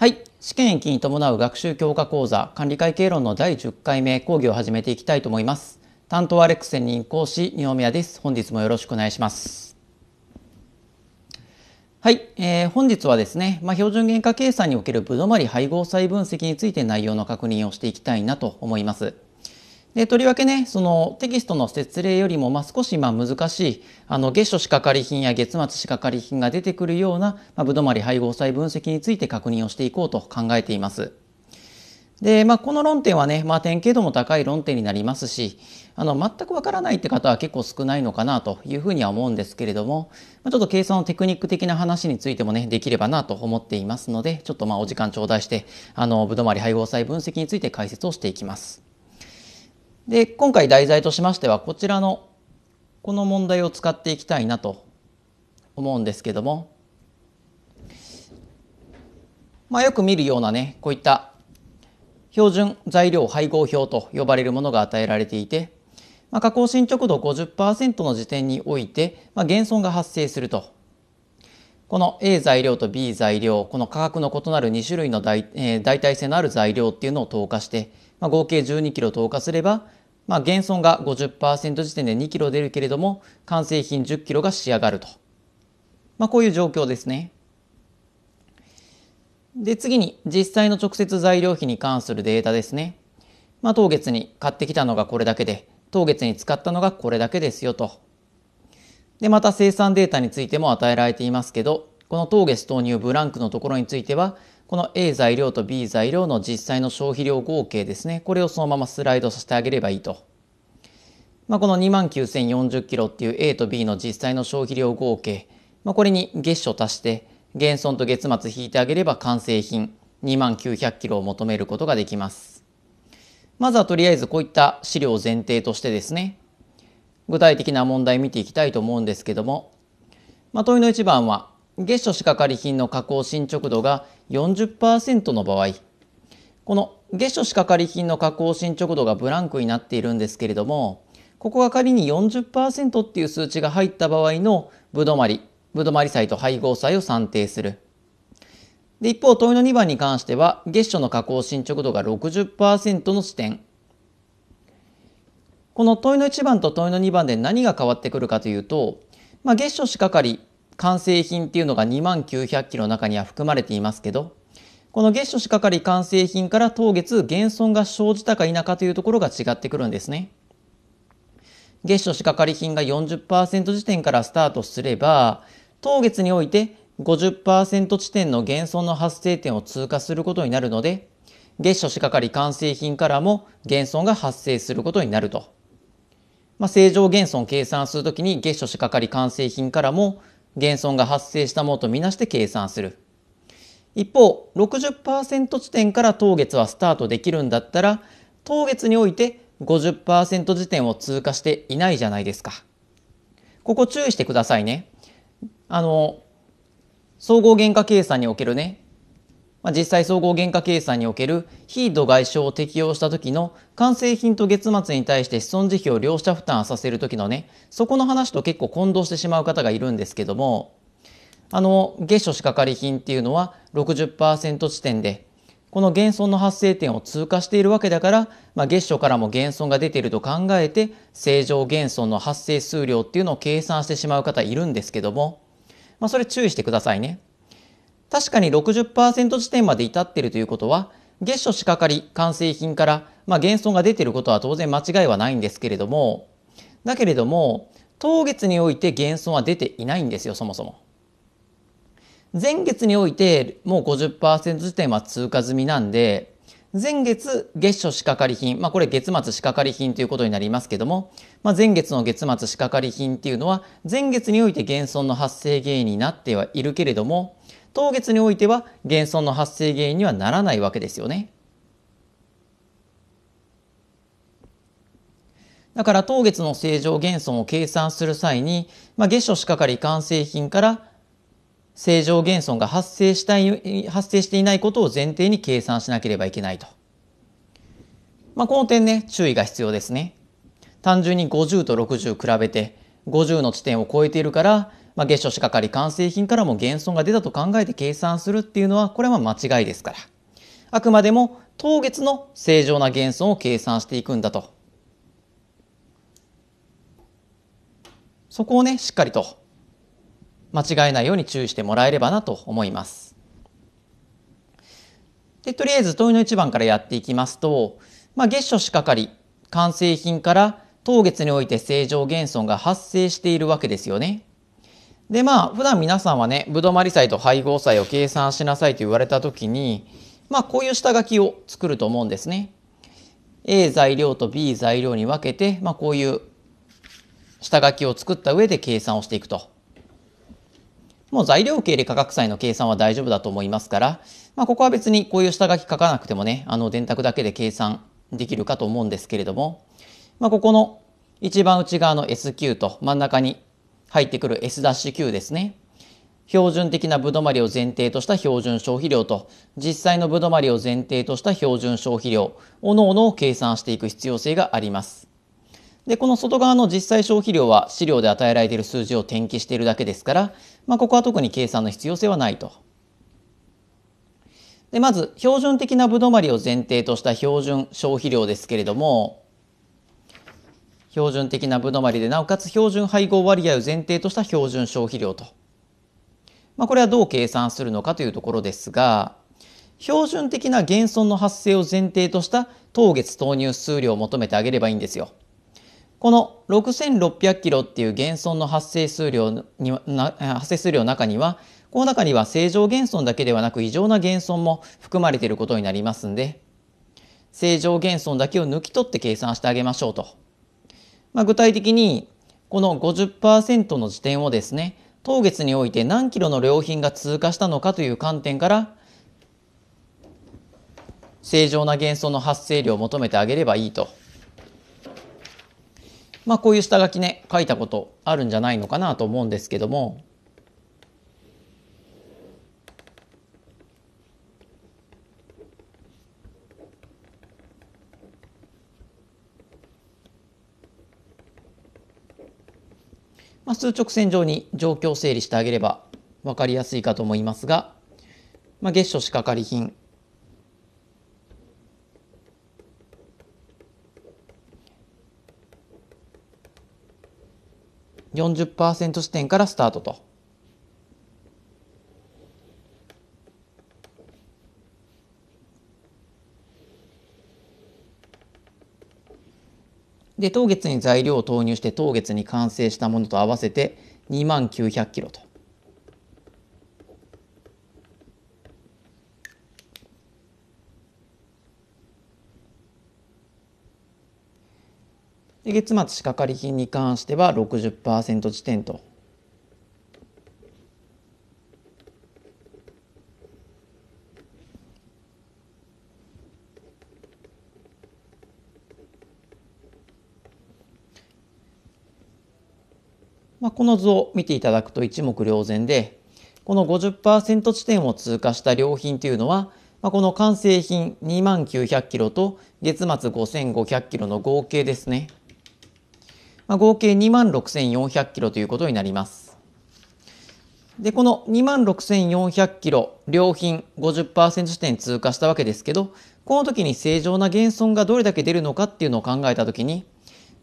はい。試験延期に伴う学習強化講座管理会計論の第10回目講義を始めていきたいと思います。担当アレック専任講師、二宮です。本日もよろしくお願いします。はい、えー、本日はですね、まあ、標準原価計算におけるぶどまり配合際分析について内容の確認をしていきたいなと思います。でとりわけねそのテキストの説例よりも、まあ、少しまあ難しいあの月初仕掛かり品や月末仕掛かり品が出てくるような、まあ、ぶどまり配合剤分析について確認をしていこうと考えています。で、まあ、この論点はね、まあ、典型度も高い論点になりますし、あの、全くわからないって方は結構少ないのかなというふうには思うんですけれども、まあ、ちょっと計算のテクニック的な話についてもね、できればなと思っていますので、ちょっとまあ、お時間頂戴して、あの、ぶどまり配合剤分析について解説をしていきます。で、今回題材としましては、こちらの、この問題を使っていきたいなと思うんですけども、まあ、よく見るようなね、こういった標準材料配合表と呼ばれるものが与えられていて、まあ、加工進捗度50%の時点において、まあ、減損が発生すると。この A 材料と B 材料、この価格の異なる2種類の代,、えー、代替性のある材料っていうのを投下して、まあ、合計12キロ投下すれば、まあ、減損が50%時点で2キロ出るけれども、完成品10キロが仕上がると。まあ、こういう状況ですね。で、次に実際の直接材料費に関するデータですね。まあ、当月に買ってきたのがこれだけで、当月に使ったのがこれだけですよと。で、また生産データについても与えられていますけど、この当月投入ブランクのところについては、この A 材料と B 材料の実際の消費量合計ですねこれをそのままスライドさせてあげればいいと、まあ、この2 9040キロっていう A と B の実際の消費量合計、まあ、これに月初足して減損と月末引いてあげれば完成品2 900キロを求めることができますまずはとりあえずこういった資料を前提としてですね具体的な問題見ていきたいと思うんですけども、まあ、問いの1番は月初仕掛かり品の加工進捗度が40%の場合、この月初仕掛かり品の加工進捗度がブランクになっているんですけれども、ここが仮に40%っていう数値が入った場合のぶどまり、ぶどまり債と配合債を算定する。で、一方、問いの2番に関しては、月初の加工進捗度が60%の視点。この問いの1番と問いの2番で何が変わってくるかというと、まあ、月初しかかり完成品っていうのが2万900機の中には含まれていますけど、この月初しかかり完成品から当月減損が生じたか否かというところが違ってくるんですね。月初しかかり品が40%時点からスタートすれば、当月において50%地点の減損の発生点を通過することになるので、月初しかかり完成品からも減損が発生することになると。まあ、正常減損計算するときに月初しかかり完成品からも減損が発生したものとみなして計算する。一方、60%地点から当月はスタートできるんだったら、当月において50%時点を通過していないじゃないですか。ここ注意してくださいね。あの、総合原価計算におけるね、まあ、実際総合原価計算における非度外傷を適用した時の完成品と月末に対して子損事費を両者負担させる時のねそこの話と結構混同してしまう方がいるんですけどもあの月初仕掛かり品っていうのは60%地点でこの減損の発生点を通過しているわけだから、まあ、月初からも減損が出ていると考えて正常減損の発生数量っていうのを計算してしまう方いるんですけども、まあ、それ注意してくださいね。確かに60%地点まで至っているということは、月初仕掛かり、完成品から、まあ、減損が出ていることは当然間違いはないんですけれども、だけれども、当月において減損は出ていないんですよ、そもそも。前月においてもう50%時点は通過済みなんで、前月月初仕掛かり品、まあこれ月末仕掛かり品ということになりますけども、まあ前月の月末仕掛かり品っていうのは前月において減損の発生原因になってはいるけれども、当月においては減損の発生原因にはならないわけですよね。だから当月の正常減損を計算する際に、まあ、月初しかかり完成品から正常減損が発生したい発生していないことを前提に計算しなければいけないと。まあ、この点ね注意が必要ですね。単純に50と60比べて50の地点を超えているからまあ、月初仕掛かり完成品からも減損が出たと考えて計算するっていうのは、これは間違いですから。あくまでも当月の正常な減損を計算していくんだと。そこをね、しっかりと間違えないように注意してもらえればなと思います。で、とりあえず問いの1番からやっていきますと、まあ、月初仕掛かり、完成品から当月において正常減損が発生しているわけですよね。でまあ普段皆さんはねぶどまり債と配合債を計算しなさいと言われた時にまあこういう下書きを作ると思うんですね。A 材料と B 材料に分けて、まあ、こういう下書きを作った上で計算をしていくと。もう材料経で価格債の計算は大丈夫だと思いますから、まあ、ここは別にこういう下書き書かなくてもね、あの電卓だけで計算できるかと思うんですけれども、まあ、ここの一番内側の SQ と真ん中に入ってくる S-Q ですね。標準的なぶどまりを前提とした標準消費量と、実際のぶどまりを前提とした標準消費量、おのおのを計算していく必要性があります。で、この外側の実際消費量は資料で与えられている数字を転記しているだけですから、まあ、ここは特に計算の必要性はないと。で、まず、標準的なぶどまりを前提とした標準消費量ですけれども、標準的な分止まりで、なおかつ標準配合割合を前提とした標準消費量と。まあ、これはどう計算するのかというところですが、標準的な減損の発生を前提とした当月投入数量を求めてあげればいいんですよ。この6600キロっていう減損の発生数量に発生数量の中には、この中には正常減損だけではなく異常な減損も含まれていることになりますんで、正常減損だけを抜き取って計算してあげましょうと。まあ、具体的にこの50%の時点をですね当月において何キロの良品が通過したのかという観点から正常な減損の発生量を求めてあげればいいと、まあ、こういう下書きね書いたことあるんじゃないのかなと思うんですけどもまあ、数直線上に状況を整理してあげれば分かりやすいかと思いますが、まあ、月初仕掛かり品40%視点からスタートとで当月に材料を投入して当月に完成したものと合わせて2万900キロと。で月末仕掛かり品に関しては60%時点とまあ、この図を見ていただくと一目瞭然で、この50%地点を通過した良品というのは、まあ、この完成品2万900キロと月末5500キロの合計ですね。まあ、合計2万6400キロということになります。で、この2万6400キロ、良品50%地点通過したわけですけど、この時に正常な減損がどれだけ出るのかっていうのを考えた時に、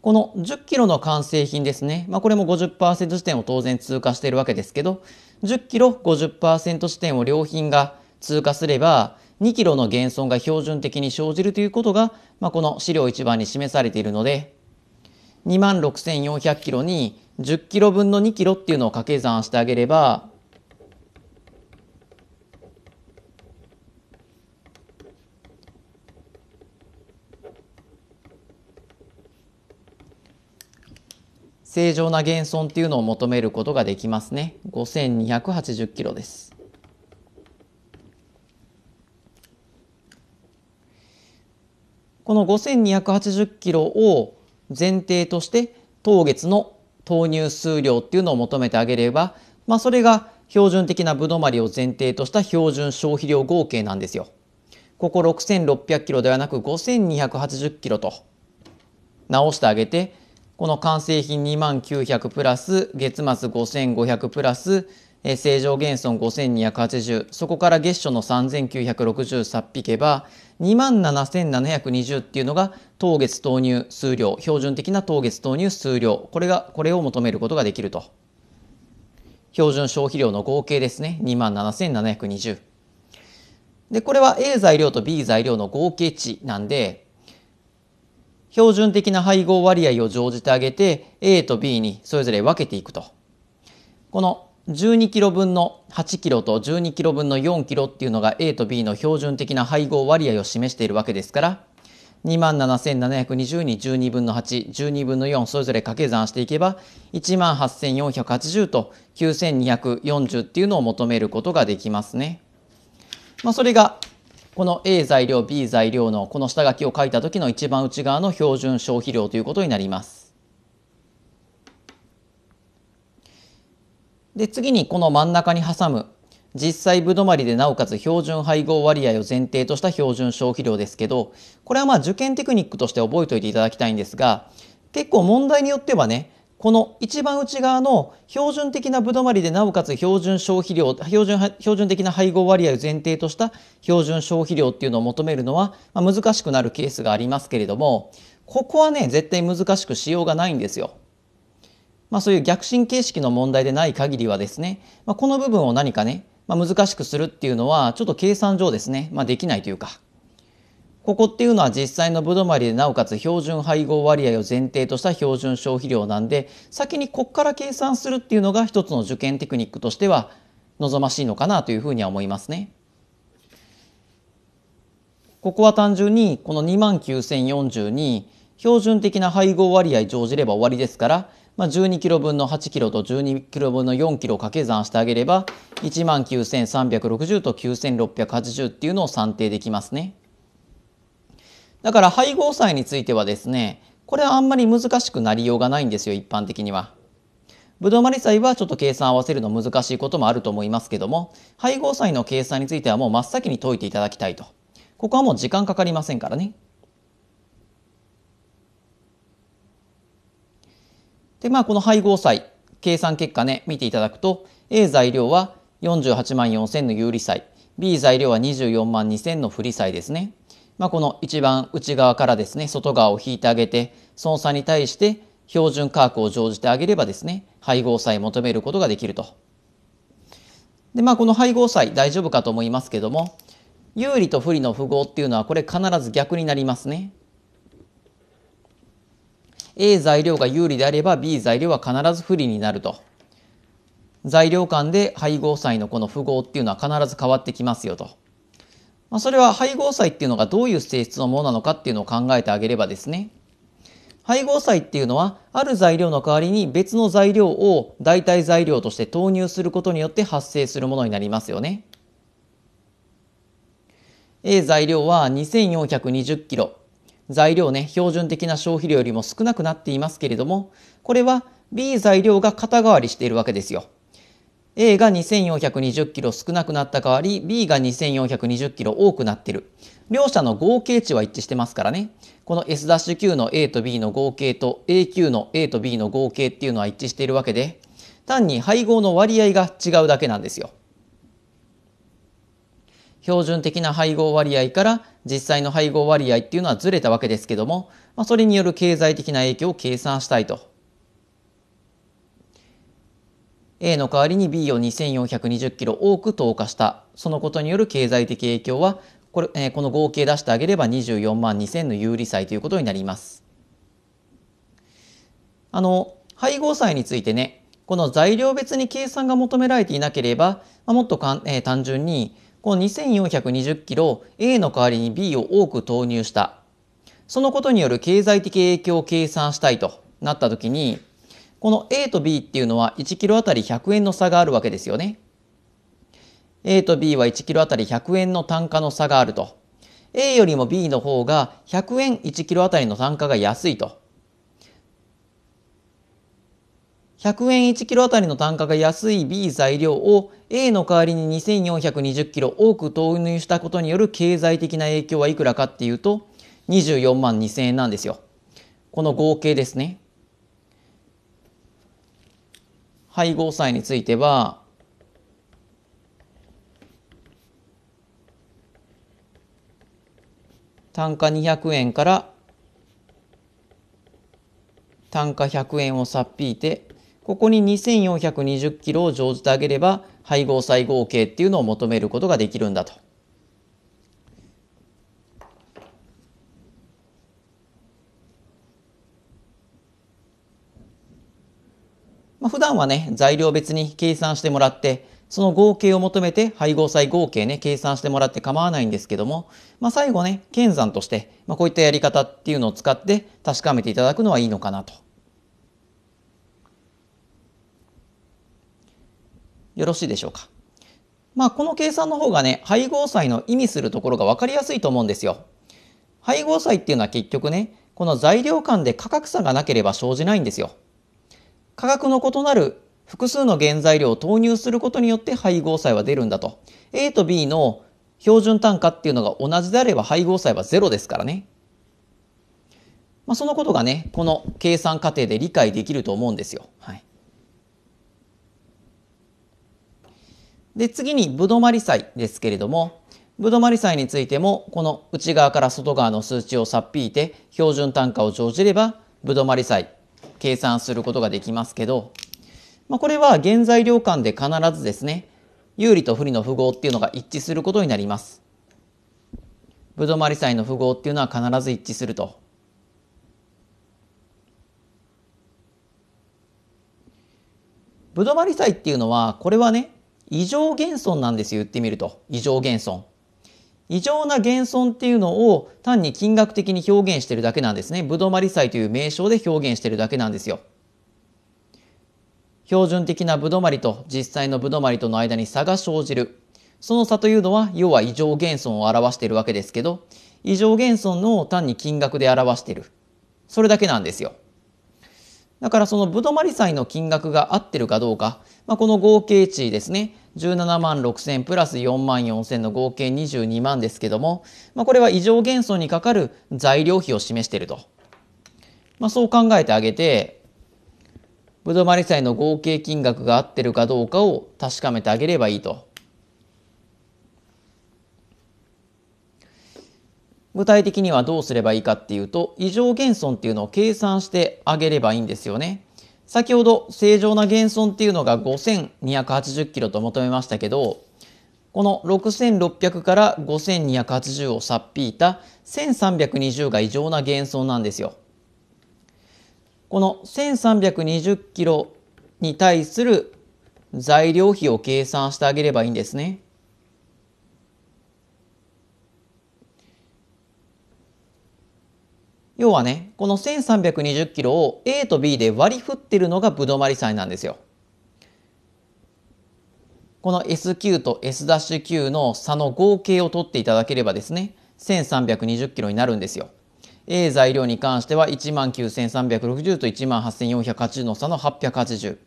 この10キロの完成品ですね、まあ、これも50%地点を当然通過しているわけですけど、10キロ50%地点を良品が通過すれば、2キロの減損が標準的に生じるということが、まあ、この資料1番に示されているので、26,400キロに10キロ分の2キロっていうのを掛け算してあげれば、正常な減損っていうのを求めることができますね。5280キロです。この5280キロを前提として当月の投入数量っていうのを求めてあげれば、まあ、それが標準的なぶどまりを前提とした標準消費量合計なんですよ。ここ6600キロではなく5280キロと直してあげてこの完成品2万900プラス月末5500プラス正常減損5280そこから月初の3960さっ引けば2万7720っていうのが当月投入数量標準的な当月投入数量これがこれを求めることができると標準消費量の合計ですね2万7720でこれは A 材料と B 材料の合計値なんで標準的な配合割合を乗じてあげて A と B にそれぞれ分けていくとこの 12kg 分の 8kg と 12kg 分の 4kg っていうのが A と B の標準的な配合割合を示しているわけですから27,720に12分の8、12分の4それぞれ掛け算していけば18,480と9,240っていうのを求めることができますね。まあ、それがこの A 材料 B 材料のこの下書きを書いた時の一番内側の標準消費量ということになります。で次にこの真ん中に挟む実際部止まりでなおかつ標準配合割合を前提とした標準消費量ですけどこれはまあ受験テクニックとして覚えておいていただきたいんですが結構問題によってはねこの一番内側の標準的なぶどまりでなおかつ標準消費量標準標準的な配合割合を前提とした標準消費量っていうのを求めるのは、まあ、難しくなるケースがありますけれどもここはね絶対難しくしようがないんですよ。まあ、そういう逆進形式の問題でない限りはですね、まあ、この部分を何かね、まあ、難しくするっていうのはちょっと計算上ですね、まあ、できないというか。ここっていうのは実際のぶどまりでなおかつ標準配合割合を前提とした標準消費量なんで先にこっから計算するっていうのが一つの受験テクニックとしては望ましいのかなというふうには思いますね。ここは単純にこの2 9 0 4 2に標準的な配合割合乗じれば終わりですから、まあ、12キロ分の8キロと12キロ分の4キロを掛け算してあげれば1 9360と9680っていうのを算定できますね。だから配合債についてはですね、これはあんまり難しくなりようがないんですよ、一般的には。ぶどうまり債はちょっと計算合わせるの難しいこともあると思いますけども、配合債の計算についてはもう真っ先に解いていただきたいと。ここはもう時間かかりませんからね。で、まあこの配合債、計算結果ね、見ていただくと、A 材料は48万4000の有利債、B 材料は24万2000の不利債ですね。まあ、この一番内側からですね外側を引いてあげてその差に対して標準価格を乗じてあげればですね配合差求めることができると。でまあこの配合差大丈夫かと思いますけども有利と不利の符号っていうのはこれ必ず逆になりますね。A 材料が有利であれば B 材料は必ず不利になると。材料間で配合債のこの符号っていうのは必ず変わってきますよと。まあ、それは配合債っていうのがどういう性質のものなのかっていうのを考えてあげればですね配合債っていうのはある材料の代わりに別の材料を代替材料として投入することによって発生するものになりますよね。A 材料は2 4 2 0 k 材料ね標準的な消費量よりも少なくなっていますけれどもこれは B 材料が肩代わりしているわけですよ。A が2420キロ少なくなった代わり B が2420キロ多くなってる。両者の合計値は一致してますからね。この S'9 の A と B の合計と A9 の A と B の合計っていうのは一致しているわけで、単に配合の割合が違うだけなんですよ。標準的な配合割合から実際の配合割合っていうのはずれたわけですけども、まあ、それによる経済的な影響を計算したいと A の代わりに B を2420キロ多く投下したそのことによる経済的影響はこれ、えー、この合計出してあげれば24万2000の有利債ということになります。あの配合債についてねこの材料別に計算が求められていなければ、まあ、もっとかん、えー、単純にこの2420キロ A の代わりに B を多く投入したそのことによる経済的影響を計算したいとなった時にこの A と B っていうのは 1kg あたり100円の差があるわけですよね。A と B は1キロあたり100円の単価の差があると。A よりも B の方が100円 1kg あたりの単価が安いと。100円 1kg あたりの単価が安い B 材料を A の代わりに 2420kg 多く投入したことによる経済的な影響はいくらかっていうと24万2000円なんですよ。この合計ですね。配合債については、単価200円から単価100円を差っ引いて、ここに2420キロを乗じてあげれば、配合債合計っていうのを求めることができるんだと。普段はね、材料別に計算してもらって、その合計を求めて配合際合計ね、計算してもらって構わないんですけども、まあ、最後ね、検算として、まあ、こういったやり方っていうのを使って確かめていただくのはいいのかなと。よろしいでしょうか。まあ、この計算の方がね、配合際の意味するところがわかりやすいと思うんですよ。配合際っていうのは結局ね、この材料間で価格差がなければ生じないんですよ。価格の異なる複数の原材料を投入することによって配合債は出るんだと。A と B の標準単価っていうのが同じであれば配合債はゼロですからね。まあ、そのことがね、この計算過程で理解できると思うんですよ。はい、で、次に、ぶどまり債ですけれども、ぶどまり債についても、この内側から外側の数値をさっぴいて、標準単価を乗じれば、ぶどまり債計算することができますけど、まあ、これは原材料間で必ずですね、有利と不利の符号っていうのが一致することになります。ぶどまり債の符号っていうのは必ず一致すると。ぶどまり債っていうのは、これはね、異常減損なんですよ、言ってみると。異常減損。異常な減損っていうのを単に金額的に表現してるだけなんですね。ぶどまり債という名称で表現してるだけなんですよ。標準的なぶどまりと実際のぶどまりとの間に差が生じる。その差というのは、要は異常減損を表しているわけですけど、異常減損の単に金額で表している。それだけなんですよ。だからそのぶどまり債の金額が合ってるかどうか、まあ、この合計値ですね、17万6000プラス4万4000の合計22万ですけども、まあ、これは異常減損にかかる材料費を示していると。まあ、そう考えてあげて、ぶどまり債の合計金額が合ってるかどうかを確かめてあげればいいと。具体的にはどうすればいいかっていうと、異常減損っていうのを計算してあげればいいんですよね。先ほど正常な減損っていうのが5280キロと求めましたけど、この6600から5280を差っ引いた1320が異常な減損なんですよ。この1320キロに対する材料費を計算してあげればいいんですね。要はね、この1320キロを A と B で割り振ってるのがぶどまり債なんですよ。この s q と s q の差の合計を取っていただければですね、1320キロになるんですよ。A 材料に関しては19,360と18,480の差の880。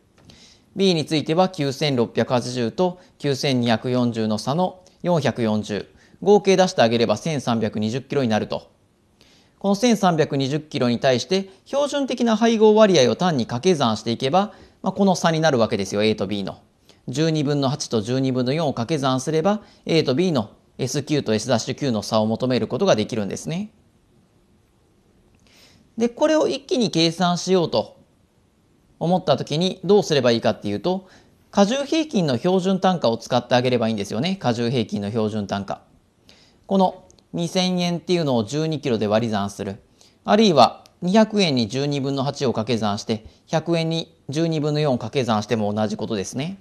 B については9,680と9,240の差の440。合計出してあげれば1320キロになると。この1320キロに対して標準的な配合割合を単に掛け算していけば、まあ、この差になるわけですよ A と B の。12分の8と12分の4を掛け算すれば A と B の s q と s q の差を求めることができるんですね。でこれを一気に計算しようと思った時にどうすればいいかっていうと加重平均の標準単価を使ってあげればいいんですよね加重平均の標準単価。この2000円っていうのを12キロで割り算する。あるいは200円に12分の8を掛け算して、100円に12分の4を掛け算しても同じことですね。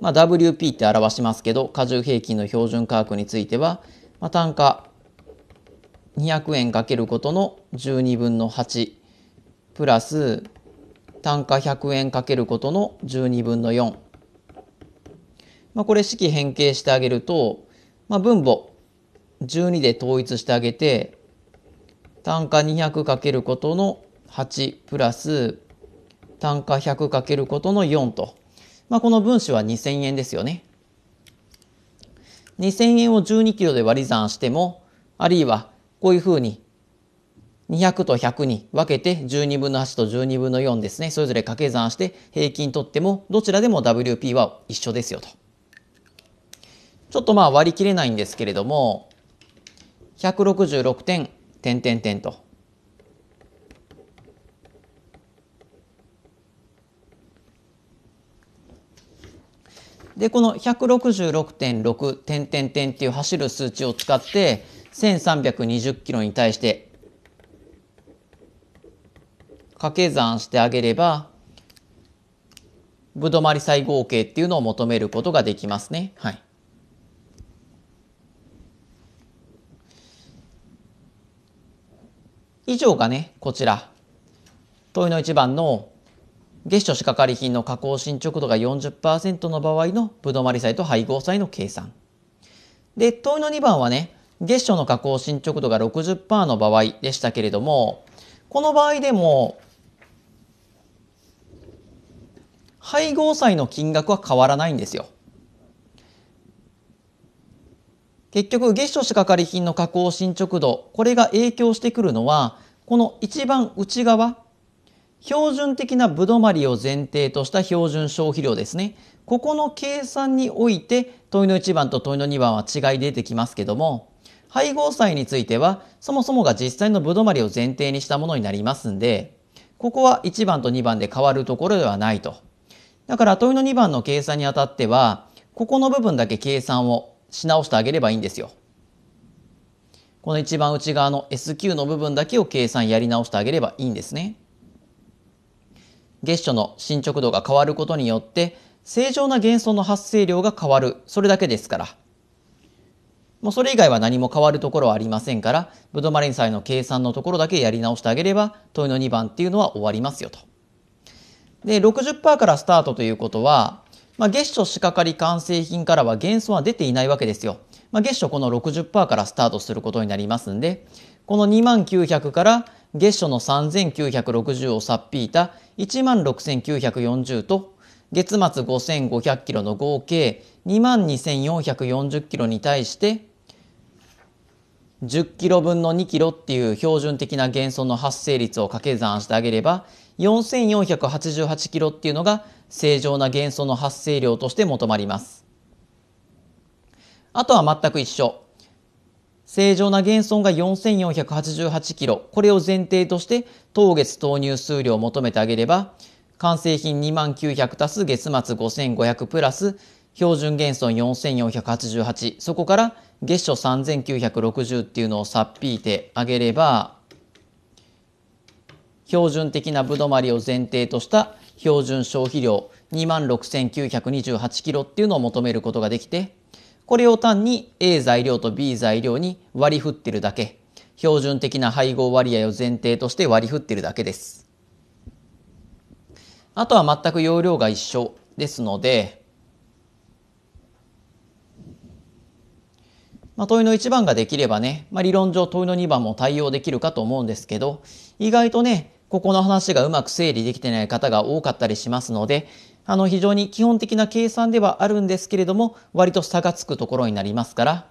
まあ、WP って表しますけど、加重平均の標準価格については、まあ、単価200円かけることの12分の8プラス単価100円かけることの12分の4まあ、これ式変形してあげると、まあ、分母12で統一してあげて単価 200× ことの8プラス単価 100× ことの4と、まあ、この分子は2000円ですよね。2000円を12キロで割り算してもあるいはこういうふうに200と100に分けて12分の8と12分の4ですねそれぞれ掛け算して平均取ってもどちらでも WP は一緒ですよと。ちょっとまあ割り切れないんですけれども、166点、点点点と。で、この166.6点点点っていう走る数値を使って、1320キロに対して、掛け算してあげれば、ぶどまり再合計っていうのを求めることができますね。はい。以上がね、こちら。問いの1番の月初仕掛かり品の加工進捗度が40%の場合のぶどまり債と配合債の計算。で、問いの2番はね、月初の加工進捗度が60%の場合でしたけれども、この場合でも、配合債の金額は変わらないんですよ。結局月初か掛品の加工進捗度これが影響してくるのはこの一番内側標準的なぶどまりを前提とした標準消費量ですねここの計算において問いの1番と問いの2番は違い出てきますけども配合債についてはそもそもが実際のぶどまりを前提にしたものになりますんでここは1番と2番で変わるところではないとだから問いの2番の計算にあたってはここの部分だけ計算をし直してあげればいいんですよ。この一番内側の SQ の部分だけを計算やり直してあげればいいんですね。月初の進捗度が変わることによって正常な減損の発生量が変わるそれだけですからもうそれ以外は何も変わるところはありませんからブドマリン載の計算のところだけやり直してあげれば問いの2番っていうのは終わりますよと。で60%からスタートということはまあ、月初仕掛かり完成品からは減損は出ていないわけですよ。まあ、月初この60%からスタートすることになりますんで、この2900から月初の3960をさっぴいた16940と、月末5500キロの合計22440キロに対して、10キロ分の2キロっていう標準的な減損の発生率を掛け算してあげれば、4488キロっていうのが正常な元素の発生量として求まります。あとは全く一緒。正常な元素が4488キロ、これを前提として当月投入数量を求めてあげれば、完成品2900足す月末5500プラス標準減損4488そこから月初3960っていうのをさっ引いてあげれば標準的なぶどまりを前提とした標準消費量26,928キロっていうのを求めることができて、これを単に A 材料と B 材料に割り振ってるだけ、標準的な配合割合を前提として割り振ってるだけです。あとは全く容量が一緒ですので、まあ、問いの1番ができればね、まあ、理論上問いの2番も対応できるかと思うんですけど、意外とね、ここの話がうまく整理できてない方が多かったりしますので、あの非常に基本的な計算ではあるんですけれども、割と差がつくところになりますから、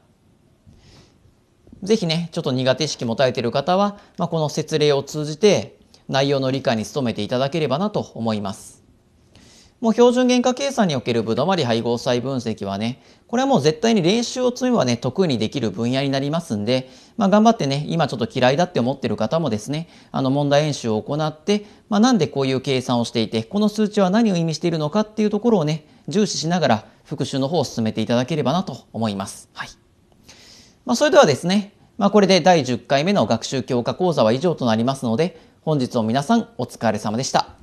ぜひね、ちょっと苦手意識持たれている方は、まあ、この説例を通じて内容の理解に努めていただければなと思います。もう標準原価計算におけるぶどまり配合細分析はね、これはもう絶対に練習を積めばね、得意にできる分野になりますんで、まあ頑張ってね、今ちょっと嫌いだって思ってる方もですね、あの問題演習を行って、まあなんでこういう計算をしていて、この数値は何を意味しているのかっていうところをね、重視しながら復習の方を進めていただければなと思います。はい。まあそれではですね、まあこれで第10回目の学習強化講座は以上となりますので、本日も皆さんお疲れ様でした。